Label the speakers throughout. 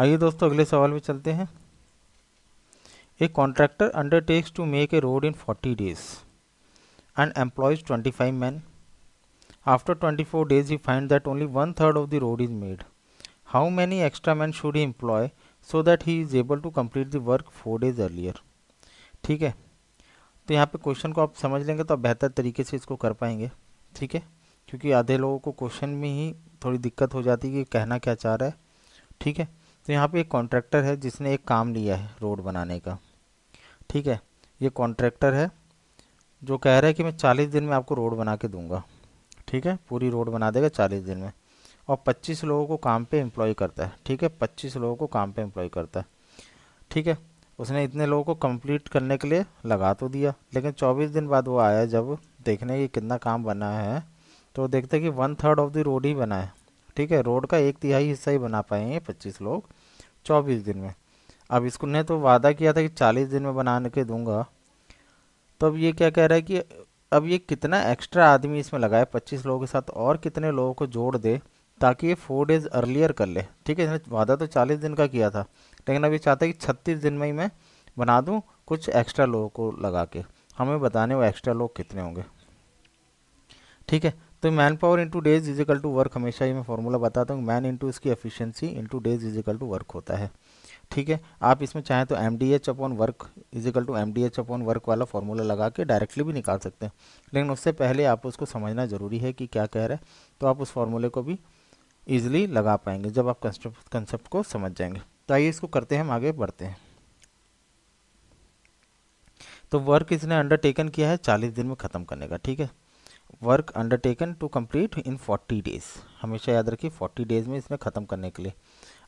Speaker 1: आइए दोस्तों अगले सवाल में चलते हैं a contractor undertakes to make a road in forty days and employs twenty five man after twenty four days he find that only one third of the road is made how many extra man should he employ so that he is able to complete the work four days earlier ठीक है तो यहाँ पे question को आप समझ लेंगे तो आप बेहतर तरीके से इसको कर पाएंगे ठीक है क्योंकि आधे लोगों को क्वेश्चन में ही थोड़ी दिक्कत हो जाती है कि कहना क्या चाह रहा है ठीक है तो यहाँ पे एक कॉन्ट्रैक्टर है जिसने एक काम लिया है रोड बनाने का ठीक है ये कॉन्ट्रैक्टर है जो कह रहा है कि मैं चालीस दिन में आपको रोड बना के दूंगा ठीक है पूरी रोड बना देगा चालीस दिन में और पच्चीस लोगों को काम पर एम्प्लॉय करता है ठीक है पच्चीस लोगों को काम पर एम्प्लॉय करता है ठीक है उसने इतने लोगों को कंप्लीट करने के लिए लगा तो दिया लेकिन चौबीस दिन बाद वो आया जब देखने की कितना काम बना है तो देखते कि one third of the road ही बना है ठीक है रोड का एक तिहाई हिस्सा ही बना पाए हैं पच्चीस लोग चौबीस दिन में अब इसको ने तो वादा किया था कि चालीस दिन में बनाने के दूंगा तो अब ये क्या कह रहा है कि अब ये कितना एक्स्ट्रा आदमी इसमें लगाए पच्चीस लोगों के साथ और कितने लोगों को जोड़ दे ताकि ये फोर डेज अर्लियर कर ले ठीक है इसने वादा तो चालीस दिन का किया था लेकिन अब ये चाहता है कि छत्तीस दिन में ही मैं बना दूँ कुछ एक्स्ट्रा लोगों को लगा के हमें बताने वो एक्स्ट्रा लोग कितने होंगे ठीक है तो man power into days is equal to work हमेशा ही मैं फॉर्मूला बताता हूँ मैन इंटू इसकी efficiency into days is equal to work होता है ठीक है आप इसमें चाहें तो M D H upon work is equal to M D H upon work वाला फॉर्मूला लगा के डायरेक्टली भी निकाल सकते हैं लेकिन उससे पहले आप उसको समझना ज़रूरी है कि क्या कह रहा है तो आप उस फॉर्मूले को भी ईजिली लगा पाएंगे जब आप कंसेप्ट को समझ जाएंगे तो आइए इसको करते हैं हम आगे बढ़ते हैं तो वर्क इसने अंडरटेकन किया है चालीस दिन में ख़त्म करने का ठीक है work undertaken to complete in 40 days हमेशा याद रखिए 40 डेज में इसमें ख़त्म करने के लिए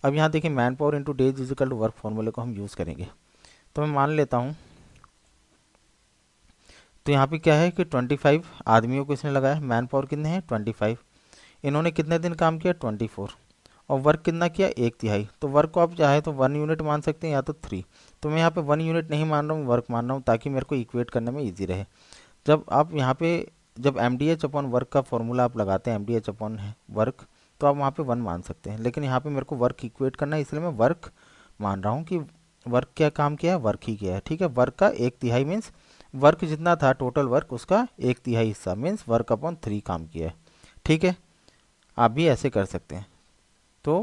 Speaker 1: अब यहाँ देखिए man power into days is equal to work फॉर्मूले को हम यूज़ करेंगे तो मैं मान लेता हूँ तो यहाँ पे क्या है कि 25 आदमियों को इसने लगाया मैन पावर कितने हैं 25 इन्होंने कितने दिन काम किया 24 और वर्क कितना किया एक तिहाई तो वर्क को आप चाहे तो वन यूनिट मान सकते हैं या तो थ्री तो मैं यहाँ पे वन यूनिट नहीं मान रहा हूँ वर्क मान रहा हूँ ताकि मेरे को इक्वेट करने में ईजी रहे जब आप यहाँ पे जब M D H upon work का फॉर्मूला आप लगाते हैं M D H upon work तो आप वहाँ पे वन मान सकते हैं लेकिन यहाँ पे मेरे को वर्क इक्वेट करना है इसलिए मैं वर्क मान रहा हूँ कि वर्क क्या काम किया है वर्क ही किया है ठीक है वर्क का एक तिहाई मीन्स वर्क जितना था टोटल वर्क उसका एक तिहाई हिस्सा मीन्स वर्क अपॉन थ्री काम किया है ठीक है आप भी ऐसे कर सकते हैं तो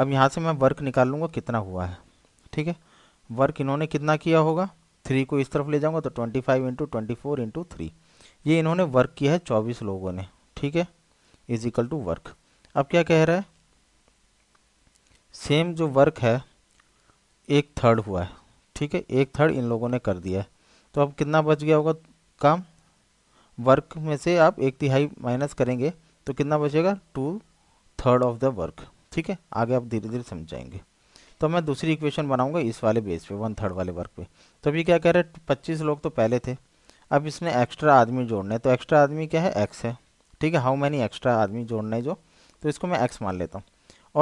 Speaker 1: अब यहाँ से मैं वर्क निकाल लूँगा कितना हुआ है ठीक है वर्क इन्होंने कितना किया होगा थ्री को इस तरफ ले जाऊँगा तो twenty five into twenty four into three ये इन्होंने वर्क किया है चौबीस लोगों ने ठीक है इज इक्वल टू वर्क अब क्या कह रहा है सेम जो वर्क है एक थर्ड हुआ है ठीक है एक थर्ड इन लोगों ने कर दिया है तो अब कितना बच गया होगा काम वर्क में से आप एक तिहाई माइनस करेंगे तो कितना बचेगा two third of the work ठीक है आगे आप धीरे धीरे समझाएंगे तो मैं दूसरी इक्वेशन बनाऊंगा इस वाले बेस पे वन थर्ड वाले वर्क पे तो अभी क्या कह रहे हैं पच्चीस लोग तो पहले थे अब इसने एक्स्ट्रा आदमी जोड़ना है तो एक्स्ट्रा आदमी क्या है एक्स है ठीक है हाउ मैनी एक्स्ट्रा आदमी जोड़ना है जो तो इसको मैं एक्स मान लेता हूँ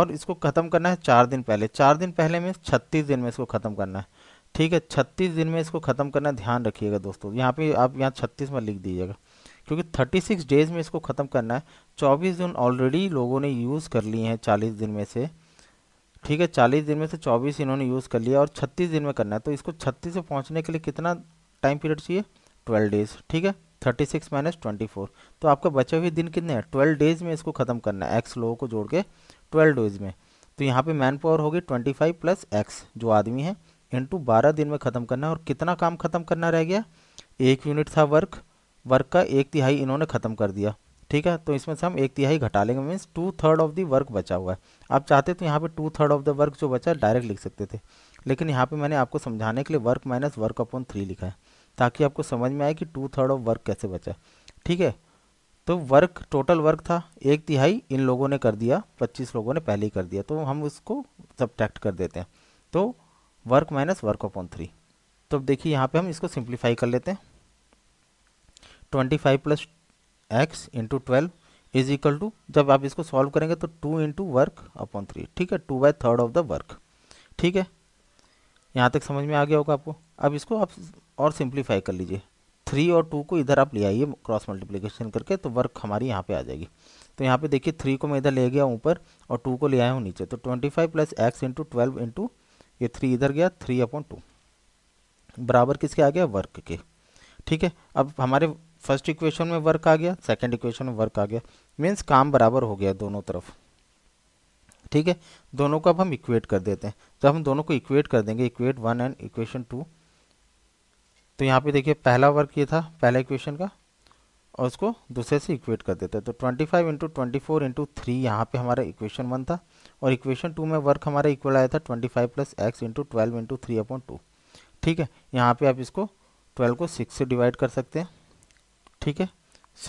Speaker 1: और इसको ख़त्म करना है चार दिन पहले चार दिन पहले में छत्तीस दिन में इसको ख़त्म करना है ठीक है छत्तीस दिन में इसको ख़त्म करना है ध्यान रखिएगा दोस्तों यहाँ पे आप यहाँ छत्तीस में लिख दीजिएगा क्योंकि थर्टी सिक्स डेज़ में इसको ख़त्म करना है चौबीस दिन ऑलरेडी लोगों ने यूज़ कर लिए हैं चालीस दिन में से ठीक है चालीस दिन में से चौबीस इन्होंने यूज़ कर लिया और छत्तीस दिन में करना है तो इसको छत्तीस से पहुँचने के लिए कितना टाइम पीरियड चाहिए ट्वेल्व डेज ठीक है thirty six minus twenty four तो आपका बचे हुए दिन कितने हैं ट्वेल्व डेज में इसको ख़त्म करना है एक्स लोगों को जोड़ के ट्वेल्व डेज में तो यहाँ पे मैन पावर होगी ट्वेंटी फाइव प्लस एक्स जो आदमी है इंटू बारह दिन में ख़त्म करना है और कितना काम ख़त्म करना रह गया एक यूनिट था वर्क वर्क का एक तिहाई इन्होंने ख़त्म कर दिया ठीक है तो इसमें से हम एक तिहाई घटा लेंगे means two third of the work बचा हुआ है आप चाहते तो यहाँ पे two third of the work जो बचा डायरेक्ट लिख सकते थे लेकिन यहाँ पे मैंने आपको समझाने के लिए work minus work upon three लिखा है ताकि आपको समझ में आए कि टू थर्ड ऑफ वर्क कैसे बचा ठीक है तो वर्क टोटल वर्क था एक तिहाई इन लोगों ने कर दिया पच्चीस लोगों ने पहले ही कर दिया तो हम उसको सब कर देते हैं तो work minus work upon three तो अब देखिए यहाँ पे हम इसको सिंप्लीफाई कर लेते हैं twenty five plus X into twelve is equal to जब आप इसको सॉल्व करेंगे तो two into work upon three ठीक है two by third of the work ठीक है यहाँ तक समझ में आ गया होगा आपको अब इसको आप और सिंप्लीफाई कर लीजिए थ्री और टू को इधर आप ले आइए क्रॉस मल्टीप्लिकेशन करके तो वर्क हमारी यहाँ पे आ जाएगी तो यहाँ पे देखिए थ्री को मैं इधर ले गया ऊपर और टू को ले आया हूँ नीचे तो twenty five plus X into twelve into ये थ्री इधर गया थ्री अपॉन टू बराबर किसके आ गया वर्क के ठीक है अब हमारे फर्स्ट इक्वेशन में वर्क आ गया सेकेंड इक्वेशन में वर्क आ गया मीन्स काम बराबर हो गया दोनों तरफ ठीक है दोनों को अब हम इक्वेट कर देते हैं जब हम दोनों को इक्वेट कर देंगे equate one and equation two तो यहाँ पे देखिए पहला वर्क ये था पहला इक्वेशन का और उसको दूसरे से इक्वेट कर देते हैं तो 25 five into twenty four into three यहाँ पर हमारा इक्वेशन वन था और इक्वेशन टू में वर्क हमारा इक्वल आया था 25 five plus X into twelve into three appoint two ठीक है यहाँ पे आप इसको 12 को 6 से डिवाइड कर सकते हैं ठीक है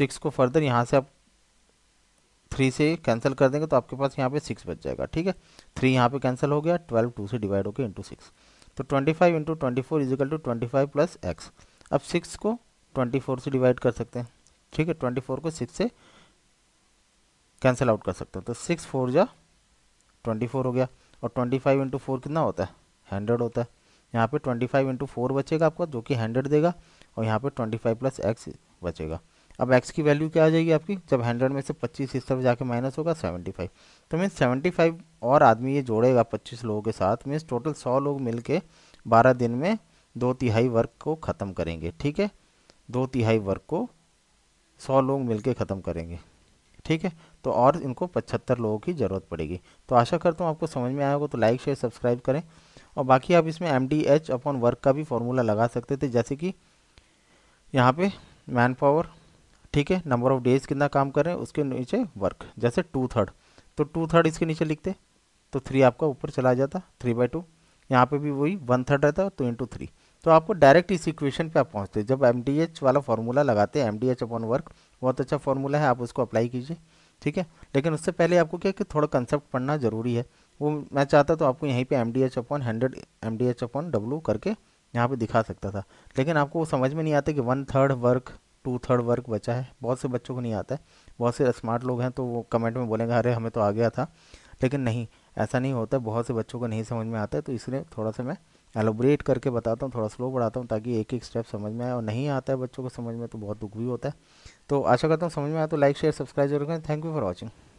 Speaker 1: 6 को फर्दर यहाँ से आप 3 से कैंसिल कर देंगे तो आपके पास यहाँ पे 6 बच जाएगा ठीक है 3 यहाँ पे कैंसिल हो गया 12 2 से डिवाइड होकर इंटू सिक्स तो 25 five into twenty four is equal to twenty five plus x अब सिक्स को ट्वेंटी फोर से डिवाइड कर सकते हैं ठीक है ट्वेंटी फोर को सिक्स से कैंसिल आउट कर सकते हैं तो सिक्स फोर जा ट्वेंटी फोर हो गया और ट्वेंटी फाइव इंटू फोर कितना होता है हंड्रेड होता है यहाँ पे ट्वेंटी फाइव इंटू फोर बचेगा आपका जो कि हंड्रेड देगा और यहाँ पे ट्वेंटी फाइव प्लस एक्स बचेगा अब एक्स की वैल्यू क्या आ जाएगी आपकी जब हंड्रेड में से पच्चीस इस तरफ जाके माइनस होगा सेवेंटी फाइव तो मीन्स सेवेंटी फाइव और आदमी ये जोड़ेगा पच्चीस लोगों के साथ मीन्स टोटल सौ लोग मिल के बारह दिन में दो तिहाई वर्क को ख़त्म करेंगे ठीक है दो तिहाई वर्क को सौ लोग मिल के ख़त्म करेंगे ठीक है तो और इनको पचहत्तर लोगों की ज़रूरत पड़ेगी तो आशा करता हूँ आपको समझ में आया होगा तो लाइक शेयर सब्सक्राइब करें और बाकी आप इसमें M D H upon work का भी फॉर्मूला लगा सकते थे जैसे कि यहाँ पे मैन पावर ठीक है नंबर ऑफ डेज कितना काम कर रहे हैं उसके नीचे वर्क जैसे टू थर्ड तो टू थर्ड इसके नीचे लिखते तो थ्री आपका ऊपर चला जाता थ्री बाई टू यहाँ पर भी वही वन थर्ड रहता है तो इंटू थ्री तो आपको डायरेक्ट इस इक्वेशन पे आप पहुँचते जब एम वाला फार्मूला लगाते हैं M D H upon work बहुत अच्छा फार्मूला है आप उसको अप्लाई कीजिए ठीक है लेकिन उससे पहले आपको क्या कि थोड़ा कंसेप्ट पढ़ना ज़रूरी है वो मैं चाहता तो आपको यहीं पर M D H upon hundred M D H upon W करके यहाँ पर दिखा सकता था लेकिन आपको वो समझ में नहीं आता कि one third work two third work बचा है बहुत से बच्चों को नहीं आता है बहुत से स्मार्ट लोग हैं तो वो कमेंट में बोलेंगे अरे हमें तो आ गया था लेकिन नहीं ऐसा नहीं होता बहुत से बच्चों को नहीं समझ में आता है तो इसलिए थोड़ा सा मैं एलोब्रेट करके बताता हूँ थोड़ा स्लो बढ़ाता हूँ ताकि एक एक स्टेप समझ में आए और नहीं आता है बच्चों को समझ में तो बहुत दुख भी होता है तो आशा करता हूँ समझ में आए तो लाइक शेयर सब्सक्राइब जरूर करें थैंक यू फॉर वॉचिंग